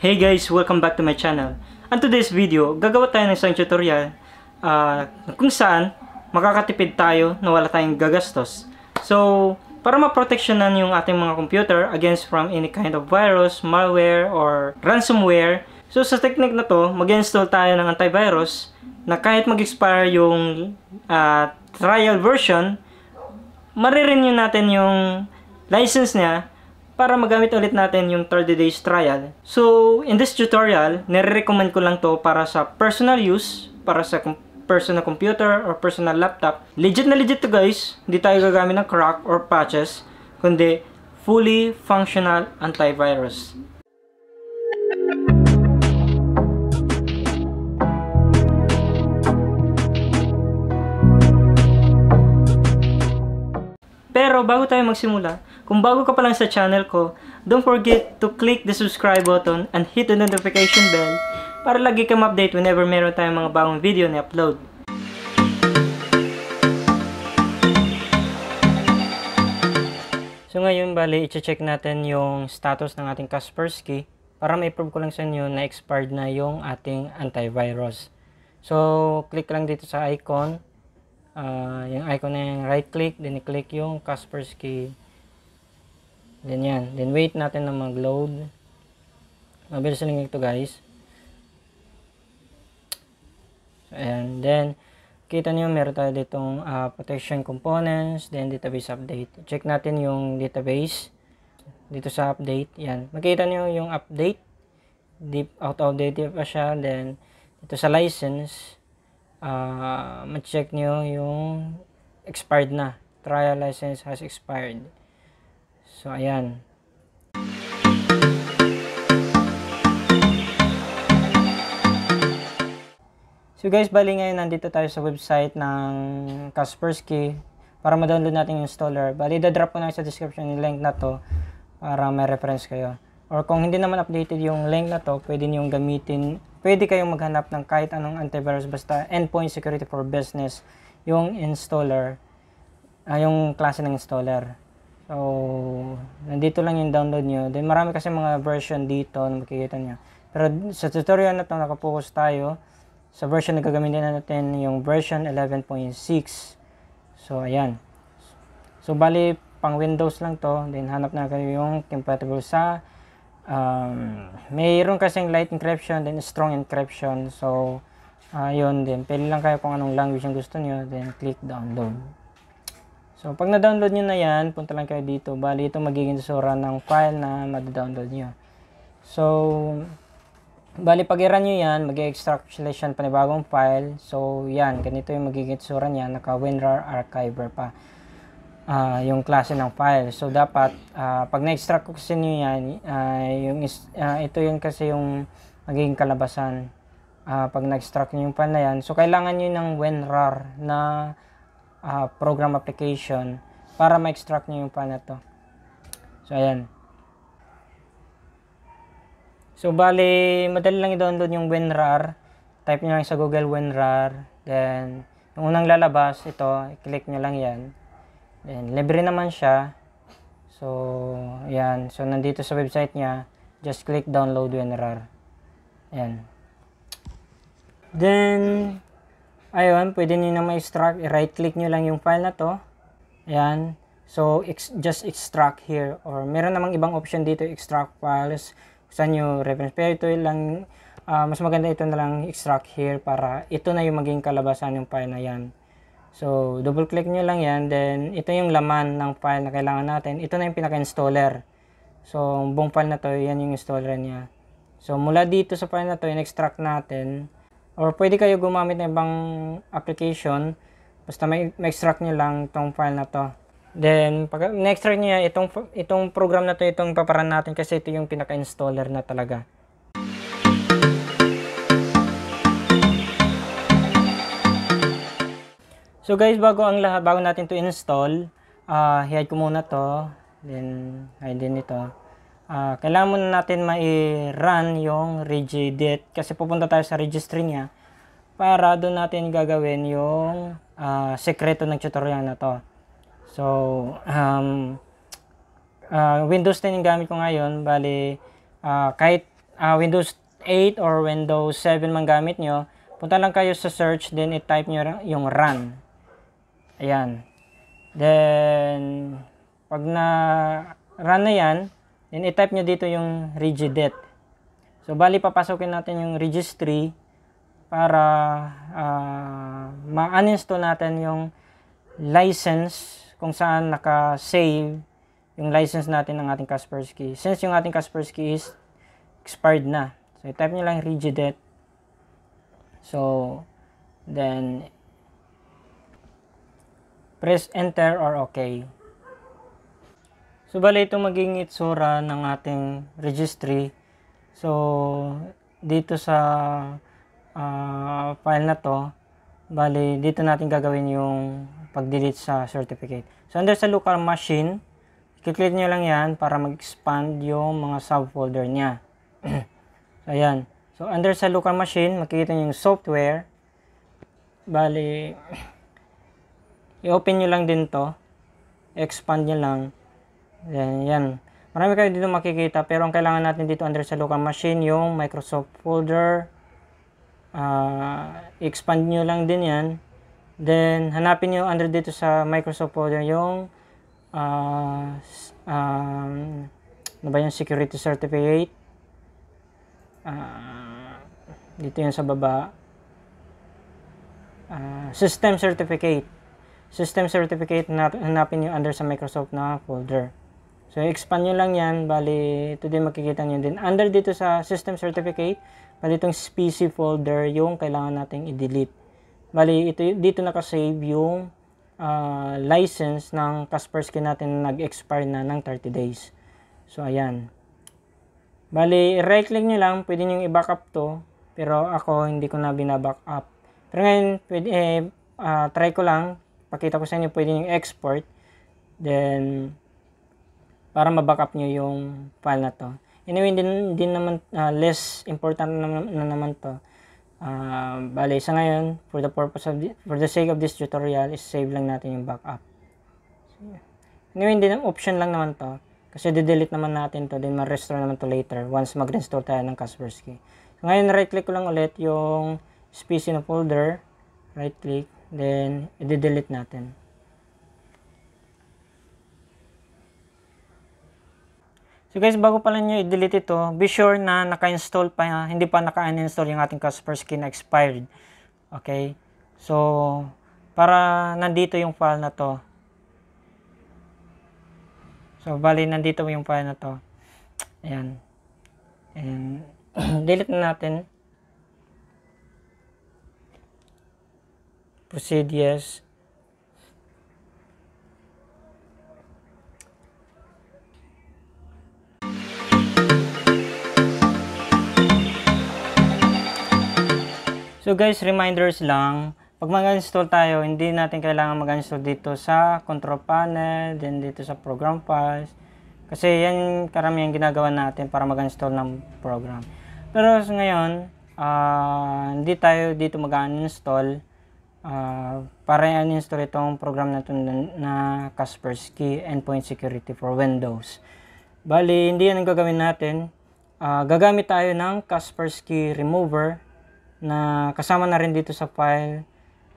Hey guys! Welcome back to my channel. And today's video, gagawa tayo ng isang tutorial uh, kung saan makakatipid tayo na wala tayong gagastos. So, para maproteksyonan yung ating mga computer against from any kind of virus, malware, or ransomware. So, sa technique na to, mag-install tayo ng antivirus na kahit mag-expire yung uh, trial version, marirenew natin yung license niya para magamit ulit natin yung 30 days trial. So, in this tutorial, nare-recommend ko lang to para sa personal use, para sa personal computer or personal laptop. Legit na legit to guys. Hindi tayo gagamit ng crack or patches, kundi fully functional antivirus. Pero bago tayo magsimula, kung bago ka pa lang sa channel ko, don't forget to click the subscribe button and hit the notification bell para lagi kang update whenever meron tayong mga bagong video na upload. So ngayon, bali, i-check natin yung status ng ating Kaspersky para ma-prove ko lang sa inyo na expired na yung ating antivirus. So, click lang dito sa icon uh, yung icon na yung right click then i-click yung Kaspersky then yan then wait natin na mag load mabilis lang ito guys and then kita niyo meron tayo ditong uh, protection components then database update check natin yung database dito sa update yan makita niyo yung update deep out of date pa siya then dito sa license uh, ma-check nyo yung expired na. Trial license has expired. So, ayan. So guys, bali ngayon nandito tayo sa website ng Kaspersky para ma-download natin yung installer. Bali, da-drop ko na sa description yung link na to para may reference kayo. Or kung hindi naman updated yung link na to, pwede nyo gamitin pwede kayong maghanap ng kahit anong antivirus basta endpoint security for business yung installer uh, yung klase ng installer so nandito lang yung download nyo then marami kasi mga version dito na makikita nyo pero sa tutorial na ito nakapokus tayo sa version na gagamitin natin yung version 11.6 so ayan so bali pang windows lang to then hanap na kayo yung compatible sa Um, hmm. mayroon kasing light encryption, then strong encryption. So, uh, din. Pili lang kayo kung anong language yung gusto niyo then click download. So, pag na-download niyo na yan, punta lang kayo dito. Bali, ito magiging sura ng file na ma-download niyo. So, bali pag i-run nyo yan, mag-extract sila panibagong file. So, yan, ganito yung magiging tsura niya, naka-WinRAR archiver pa uh, yung klase ng file. So, dapat, uh, pag na-extract ko kasi nyo yan, uh, yung is, uh, ito yung kasi yung magiging kalabasan uh, pag na-extract niyo yung file na yan. So, kailangan niyo ng WinRAR na uh, program application para ma-extract niyo yung file na to. So, ayan. So, bali, madali lang i-download yung WinRAR. Type niyo lang sa Google WinRAR. Then, yung unang lalabas, ito, i-click niyo lang yan. Ayan, libre naman siya. So, ayan. So, nandito sa website niya. Just click download WinRAR. Ayan. Then, ayun, pwede nyo na ma extract I-right-click nyo lang yung file na to. Ayan. So, ex just extract here. Or, meron namang ibang option dito, extract files. Saan nyo reference. Pero ito lang, uh, mas maganda ito na lang extract here para ito na yung maging kalabasan yung file na yan. So, double click nyo lang yan. Then, ito yung laman ng file na kailangan natin. Ito na yung pinaka-installer. So, ang buong file na to, yan yung installer niya. So, mula dito sa file na to, in-extract natin. Or pwede kayo gumamit ng ibang application. Basta may, may extract nyo lang itong file na to. Then, pag na-extract nyo yan, itong, itong program na to, itong paparan natin kasi ito yung pinaka-installer na talaga. So guys, bago ang lahat, bago natin to install, uh, ah, hiyad ko muna to. Then, ay din ito. Uh, kailangan muna natin mai-run yung regedit kasi pupunta tayo sa registry niya para doon natin gagawin yung uh, sekreto ng tutorial na to. So, um, uh, Windows 10 yung gamit ko ngayon. Bali, uh, kahit uh, Windows 8 or Windows 7 man gamit nyo, punta lang kayo sa search, then i-type nyo yung run. Ayan. Then, pag na run na yan, then i-type nyo dito yung rigidate. So, bali papasokin natin yung registry para uh, ma-uninstall natin yung license kung saan naka-save yung license natin ng ating Kaspersky. Since yung ating Kaspersky is expired na. So, i-type nyo lang rigidate. So, then, Press enter or OK. So, bali itong maging itsura ng ating registry. So, dito sa uh, file na to, bali dito natin gagawin yung pag-delete sa certificate. So, under sa local machine, i-click nyo lang yan para mag-expand yung mga subfolder niya. so, ayan. So, under sa local machine, makikita nyo yung software. Bali, i-open nyo lang din to expand nyo lang yan, yan. marami kayo dito makikita pero ang kailangan natin dito under sa local machine yung Microsoft folder uh, expand nyo lang din yan then hanapin nyo under dito sa Microsoft folder yung uh, um, ano ba yung security certificate uh, dito yun sa baba uh, system certificate system certificate, na hanapin nyo under sa Microsoft na folder. So, expand nyo lang yan. Bali, ito din makikita nyo din. Under dito sa system certificate, bali itong PC folder yung kailangan nating i-delete. Bali, ito, dito nakasave yung uh, license ng Kaspersky natin na nag-expire na ng 30 days. So, ayan. Bali, right-click nyo lang. Pwede nyo i-backup to. Pero ako, hindi ko na binaback up. Pero ngayon, pwede, eh, uh, try ko lang pakita ko sa inyo pwede yung export then para ma-backup niyo yung file na to anyway din, din naman uh, less important na, na naman to uh, bale sa ngayon for the purpose of the, for the sake of this tutorial is save lang natin yung backup so, yeah. anyway din option lang naman to kasi de-delete naman natin to, then ma-restore naman to later once mag-restore tayo ng Kaspersky. ngayon, right-click ko lang ulit yung SPC na folder. Right-click. Then, i-delete natin. So guys, bago pala nyo i-delete ito, be sure na naka-install pa, hindi pa naka-uninstall yung ating customer skin expired. Okay? So, para nandito yung file na to. So, bali nandito yung file na to. Ayan. And, delete na natin. procedures So guys, reminders lang, pag mag-install tayo, hindi natin kailangan mag-install dito sa control panel, then dito sa program files. Kasi yan karamihan ginagawa natin para mag-install ng program. Pero so ngayon, uh, hindi tayo dito mag-install Uh, para i-install itong program na ito na Kaspersky Endpoint Security for Windows. Bali, hindi yan ang gagawin natin. Uh, gagamit tayo ng Kaspersky Remover na kasama na rin dito sa file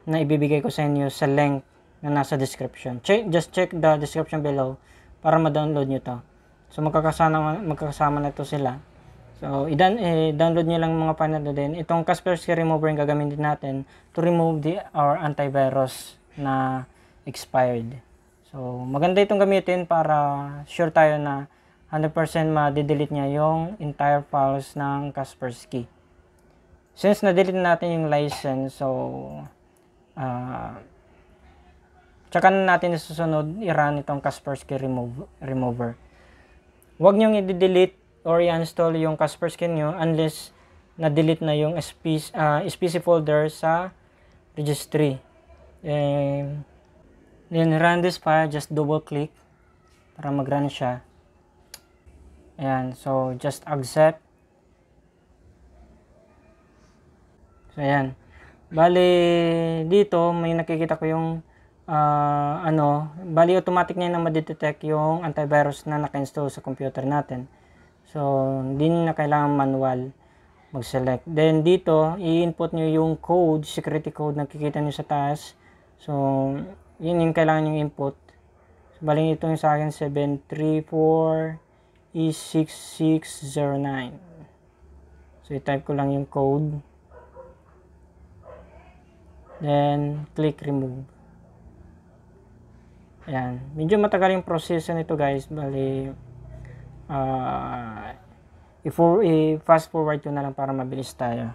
na ibibigay ko sa inyo sa link na nasa description. Check, just check the description below para ma-download nyo to. So magkakasama, magkakasama na ito sila. So, i-download eh, download nyo lang mga panel din. Itong Kaspersky Remover yung gagamitin natin to remove the, our antivirus na expired. So, maganda itong gamitin para sure tayo na 100% ma-delete niya yung entire files ng Kaspersky. Since na-delete natin yung license, so, uh, tsaka na natin susunod i-run itong Kaspersky remove, Remover. Huwag niyong i-delete or i-install yung Kaspersky nyo unless na-delete na yung SPC, uh, ah, folder sa registry. And, then run this file, just double click para mag-run siya. Ayan, so just accept. So ayan. Bali dito may nakikita ko yung uh, ano, bali automatic niya na ma-detect yung antivirus na naka-install sa computer natin. So, hindi na kailangan manual mag-select. Then, dito, i-input nyo yung code, security code, na nakikita nyo sa taas. So, yun yung kailangan yung input. So, baling ito yung sa akin, 734E6609. E so, i-type ko lang yung code. Then, click remove. Ayan. Medyo matagal yung proseso nito guys. Bali, uh, i-for, fast forward ko na lang para mabilis tayo.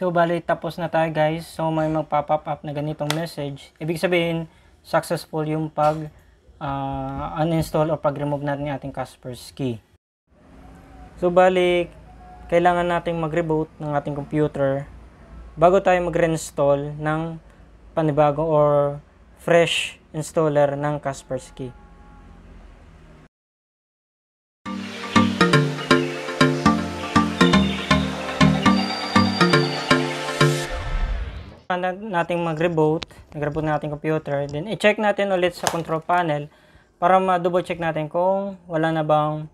So, bali, tapos na tayo guys. So, may magpa-pop up na ganitong message. Ibig sabihin, successful yung pag uh, uninstall o pag-remove natin yung ating Kaspersky. So, bali, kailangan nating mag-reboot ng ating computer bago tayo mag-reinstall ng panibago or fresh installer ng Kaspersky. natin mag-reboot, nag-reboot na ating computer, then i-check natin ulit sa control panel para ma-double check natin kung wala na bang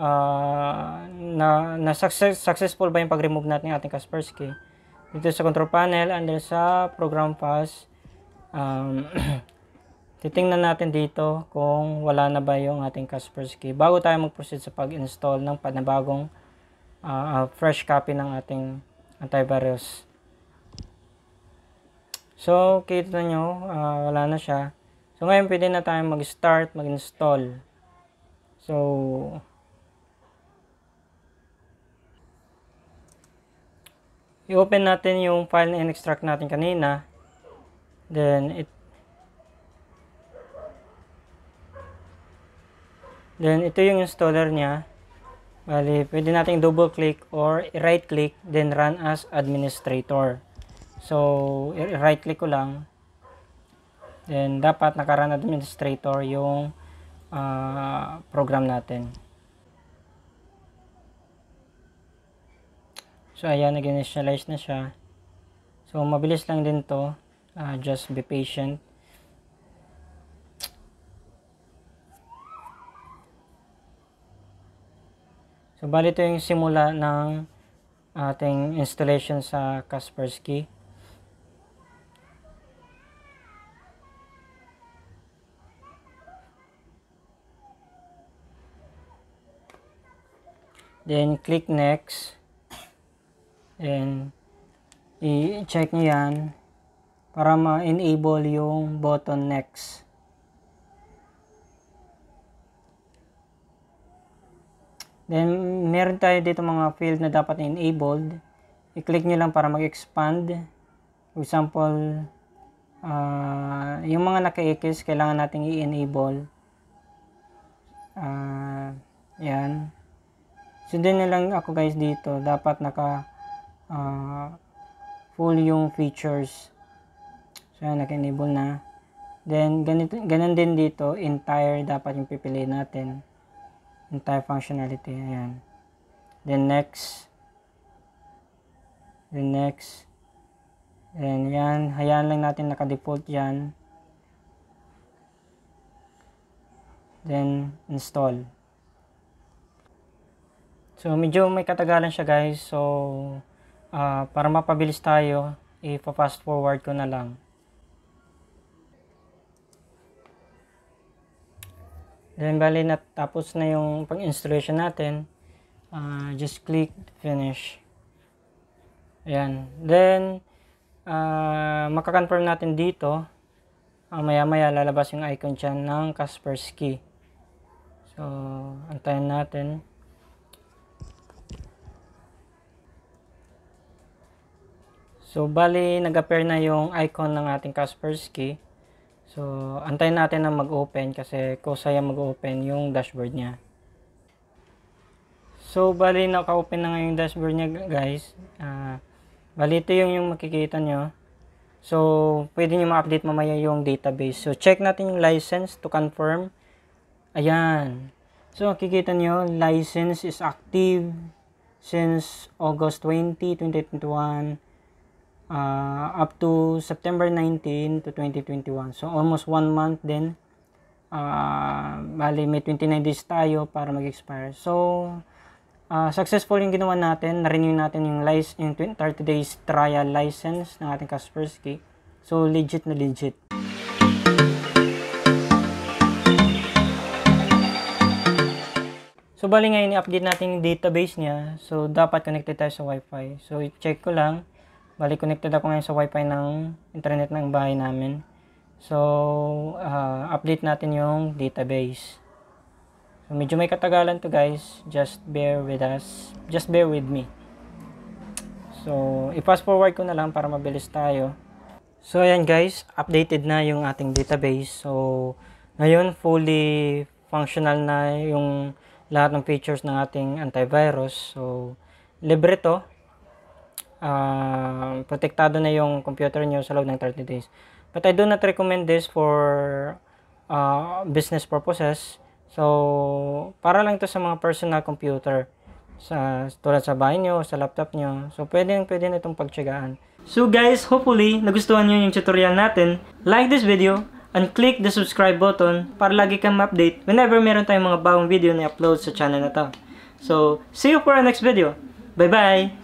uh, na, na success, successful ba yung pag-remove natin ng ating Kaspersky. Dito sa control panel, under sa program files, um, titingnan natin dito kung wala na ba yung ating Kaspersky bago tayo mag-proceed sa pag-install ng panabagong uh, ah, ah, fresh copy ng ating antivirus So, kita nyo, uh, wala na siya. So, ngayon pwede na tayong mag-start, mag-install. So, i-open natin yung file na in-extract natin kanina. Then, it Then, ito yung installer niya. Bali, pwede nating double click or right click, then run as administrator. So, right click ko lang. Then, dapat nakarun administrator yung uh, program natin. So, ayan, nag-initialize na siya. So, mabilis lang din to. Uh, just be patient. So, bali ito yung simula ng ating installation sa Kaspersky. Then, click next. Then, i-check nyo yan para ma-enable yung button next. Then, meron tayo dito mga field na dapat enabled. I-click nyo lang para mag-expand. For example, uh, yung mga naka-X, kailangan natin i-enable. Uh, yan. Yan. Sundan na lang ako guys dito. Dapat naka uh, full yung features. So, yan, naka-enable na. Then, ganito, ganun din dito. Entire dapat yung pipili natin. Entire functionality. Ayan. Then, next. Then, next. Then, yan. Hayaan lang natin naka-default yan. Then, install. So, medyo may katagalan siya guys. So, uh, para mapabilis tayo, ipa-fast forward ko na lang. Then, bali natapos na yung pag-installation natin. Uh, just click finish. Ayan. Then, uh, makakonfirm natin dito. Uh, maya maya lalabas yung icon dyan ng Kaspersky. So, antayin natin. So, bali, nag-appear na yung icon ng ating Kaspersky. So, antayin natin na mag-open kasi kusa yan mag-open yung dashboard niya. So, bali, naka-open na nga yung dashboard niya, guys. Uh, bali, ito yung, yung makikita nyo. So, pwede nyo ma-update mamaya yung database. So, check natin yung license to confirm. Ayan. So, makikita nyo, license is active since August 20, 2021 uh, up to September 19 to 2021. So, almost one month then Uh, ah, bali, may 29 days tayo para mag-expire. So, uh, successful yung ginawa natin. Na-renew natin yung, license, yung 30 days trial license ng ating Kaspersky. So, legit na legit. So, bali ngayon, i-update natin yung database niya. So, dapat connected tayo sa wifi. fi So, check ko lang. Bali, connected ako ngayon sa wifi ng internet ng bahay namin. So, uh, update natin yung database. So, medyo may katagalan to guys. Just bear with us. Just bear with me. So, i-fast forward ko na lang para mabilis tayo. So, ayan guys. Updated na yung ating database. So, ngayon fully functional na yung lahat ng features ng ating antivirus. So, libre to uh, protektado na yung computer nyo sa loob ng 30 days. But I do not recommend this for uh, business purposes. So, para lang to sa mga personal computer sa tulad sa bahay nyo, sa laptop nyo. So, pwede yung pwede na itong pagtsagaan. So guys, hopefully, nagustuhan nyo yung tutorial natin. Like this video and click the subscribe button para lagi kang ma-update whenever meron tayong mga bagong video na upload sa channel na to. So, see you for our next video. Bye-bye!